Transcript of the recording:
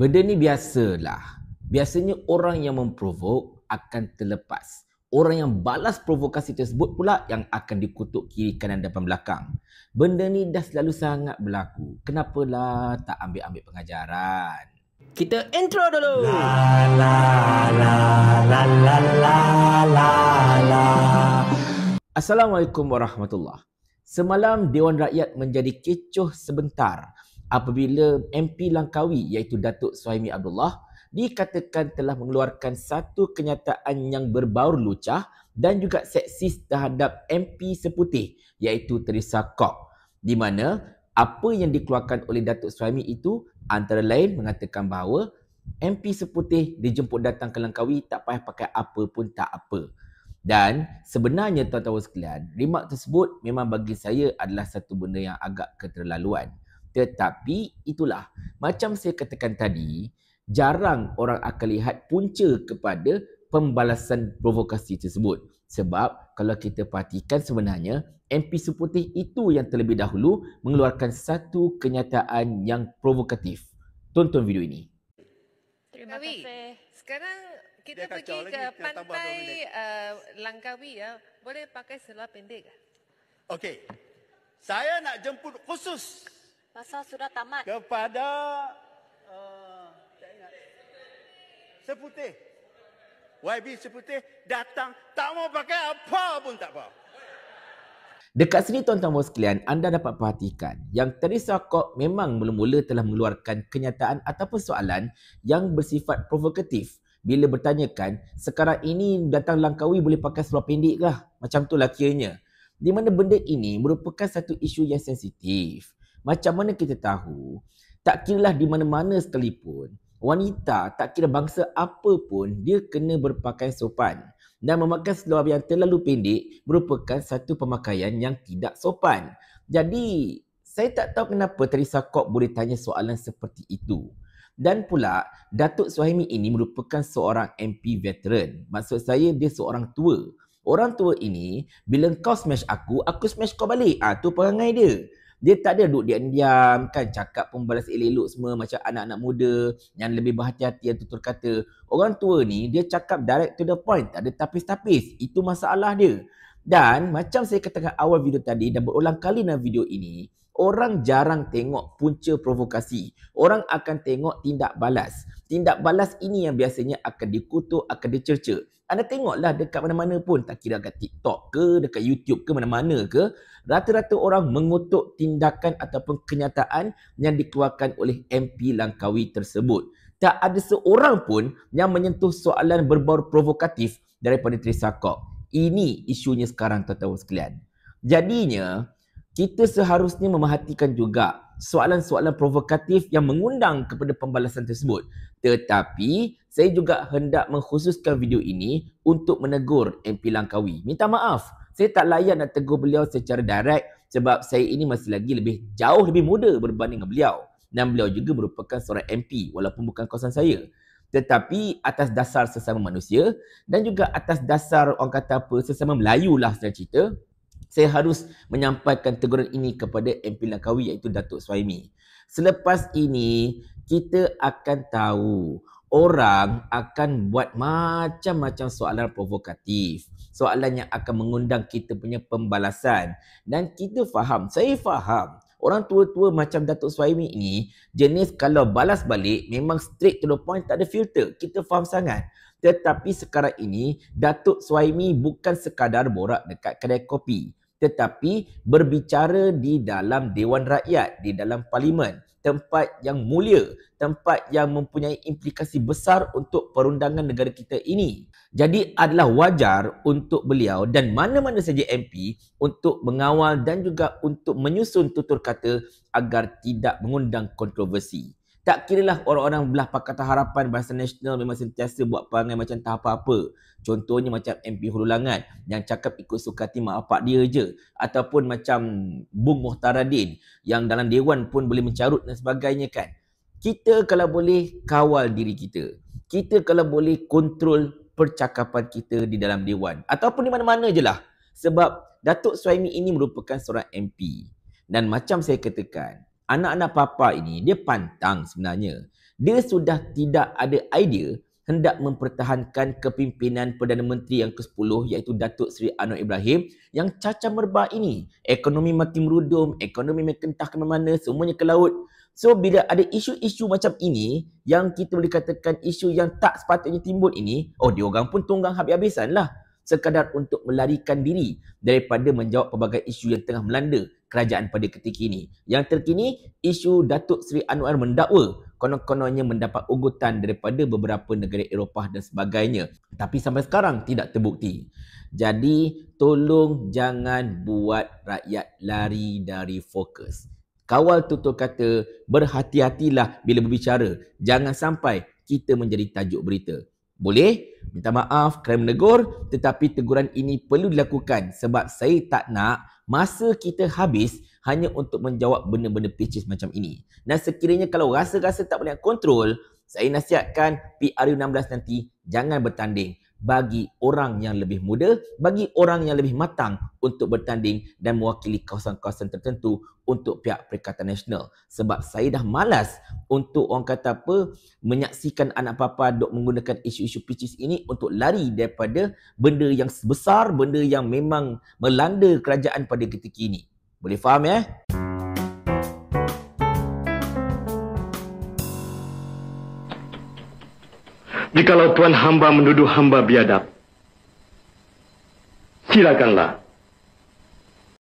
Benda ni biasalah. Biasanya orang yang memprovok akan terlepas. Orang yang balas provokasi tersebut pula yang akan dikutuk kiri, kanan, depan, belakang. Benda ni dah selalu sangat berlaku. Kenapalah tak ambil-ambil pengajaran? Kita intro dulu! La la la la la la la Assalamualaikum warahmatullahi Semalam Dewan Rakyat menjadi kecoh sebentar apabila MP Langkawi iaitu Datuk Suhaimi Abdullah dikatakan telah mengeluarkan satu kenyataan yang berbaur lucah dan juga seksis terhadap MP Seputih iaitu Teresa Kok di mana apa yang dikeluarkan oleh Datuk Suhaimi itu antara lain mengatakan bahawa MP Seputih dijemput datang ke Langkawi tak payah pakai apa pun tak apa. Dan sebenarnya tuan-tuan sekalian, remark tersebut memang bagi saya adalah satu benda yang agak keterlaluan. Tetapi itulah macam saya katakan tadi, jarang orang akan lihat punca kepada pembalasan provokasi tersebut. Sebab kalau kita perhatikan sebenarnya MP Seputih itu yang terlebih dahulu mengeluarkan satu kenyataan yang provokatif. Tonton video ini. Terima kasih. Sekarang kita pergi ke pantai uh, Langkawi ya. Boleh pakai seluar pendek? Okey. Saya nak jemput khusus Pasal sudah tamat. Kepada uh, seputih. YB seputih datang tak mau pakai apa pun tak apa. Dekat sini tuan-tuan bos sekalian, anda dapat perhatikan yang Teresa Kok memang mula-mula telah mengeluarkan kenyataan ataupun soalan yang bersifat provokatif bila bertanyakan sekarang ini datang Langkawi boleh pakai seluar pendek kah? Macam tu lah kiranya. Di mana benda ini merupakan satu isu yang sensitif. Macam mana kita tahu, tak kiralah di mana-mana sekalipun, wanita tak kira bangsa apa pun, dia kena berpakaian sopan. Dan memakai seluar yang terlalu pendek merupakan satu pemakaian yang tidak sopan. Jadi, saya tak tahu kenapa Teresa Kok boleh tanya soalan seperti itu. Dan pula, Datuk Suhaimi ini merupakan seorang MP veteran. Maksud saya, dia seorang tua. Orang tua ini, bila kau smash aku, aku smash kau balik. Ah, ha, tu perangai dia dia tak ada duduk diam-diam kan cakap pun balas elok-elok semua macam anak-anak muda yang lebih berhati-hati yang tutur kata orang tua ni dia cakap direct to the point tak ada tapis-tapis itu masalah dia dan macam saya katakan awal video tadi dan berulang kali dalam video ini orang jarang tengok punca provokasi orang akan tengok tindak balas tindak balas ini yang biasanya akan dikutuk akan dicerca anda tengoklah dekat mana-mana pun, tak kira dekat TikTok ke, dekat YouTube ke, mana-mana ke, rata-rata orang mengutuk tindakan ataupun kenyataan yang dikeluarkan oleh MP Langkawi tersebut. Tak ada seorang pun yang menyentuh soalan berbau provokatif daripada Teresa Kok. Ini isunya sekarang tuan-tuan sekalian. Jadinya, kita seharusnya memerhatikan juga soalan-soalan provokatif yang mengundang kepada pembalasan tersebut. Tetapi, saya juga hendak mengkhususkan video ini untuk menegur MP Langkawi. Minta maaf, saya tak layak nak tegur beliau secara direct sebab saya ini masih lagi lebih jauh lebih muda berbanding dengan beliau dan beliau juga merupakan seorang MP walaupun bukan kawasan saya. Tetapi atas dasar sesama manusia dan juga atas dasar orang kata apa sesama Melayu lah saya cerita, saya harus menyampaikan teguran ini kepada MP Langkawi iaitu Datuk Suhaimi. Selepas ini, kita akan tahu orang akan buat macam-macam soalan provokatif. Soalan yang akan mengundang kita punya pembalasan. Dan kita faham, saya faham. Orang tua-tua macam Datuk Suhaimi ni, jenis kalau balas balik memang straight to the point, tak ada filter. Kita faham sangat. Tetapi sekarang ini, Datuk Suhaimi bukan sekadar borak dekat kedai kopi tetapi berbicara di dalam dewan rakyat di dalam parlimen tempat yang mulia tempat yang mempunyai implikasi besar untuk perundangan negara kita ini jadi adalah wajar untuk beliau dan mana-mana saja MP untuk mengawal dan juga untuk menyusun tutur kata agar tidak mengundang kontroversi tak kira lah orang-orang belah Pakatan Harapan Bahasa Nasional memang sentiasa buat perangai macam tak apa-apa. Contohnya macam MP Hululangan yang cakap ikut suka hati mak dia je. Ataupun macam Bung Muhtaradin yang dalam Dewan pun boleh mencarut dan sebagainya kan. Kita kalau boleh kawal diri kita. Kita kalau boleh kontrol percakapan kita di dalam Dewan. Ataupun di mana-mana je lah. Sebab Datuk Suaimi ini merupakan seorang MP. Dan macam saya katakan, anak-anak papa ini dia pantang sebenarnya. Dia sudah tidak ada idea hendak mempertahankan kepimpinan Perdana Menteri yang ke-10 iaitu Datuk Seri Anwar Ibrahim yang cacah merbah ini. Ekonomi makin merudum, ekonomi makin entah ke mana, semuanya ke laut. So bila ada isu-isu macam ini yang kita boleh katakan isu yang tak sepatutnya timbul ini, oh dia pun tunggang habis-habisan lah sekadar untuk melarikan diri daripada menjawab pelbagai isu yang tengah melanda kerajaan pada ketika ini. Yang terkini, isu Datuk Seri Anwar mendakwa konon-kononnya mendapat ugutan daripada beberapa negara Eropah dan sebagainya. Tapi sampai sekarang tidak terbukti. Jadi, tolong jangan buat rakyat lari dari fokus. Kawal tutur kata, berhati-hatilah bila berbicara. Jangan sampai kita menjadi tajuk berita. Boleh minta maaf kerana menegur tetapi teguran ini perlu dilakukan sebab saya tak nak masa kita habis hanya untuk menjawab benda-benda pecis macam ini. Dan sekiranya kalau rasa-rasa tak boleh kontrol, saya nasihatkan PRU16 nanti jangan bertanding bagi orang yang lebih muda, bagi orang yang lebih matang untuk bertanding dan mewakili kawasan-kawasan tertentu untuk pihak Perikatan Nasional. Sebab saya dah malas untuk orang kata apa, menyaksikan anak papa dok menggunakan isu-isu picis ini untuk lari daripada benda yang besar, benda yang memang melanda kerajaan pada ketika ini. Boleh faham ya? Eh? Jikalau tuan hamba menuduh hamba biadab, silakanlah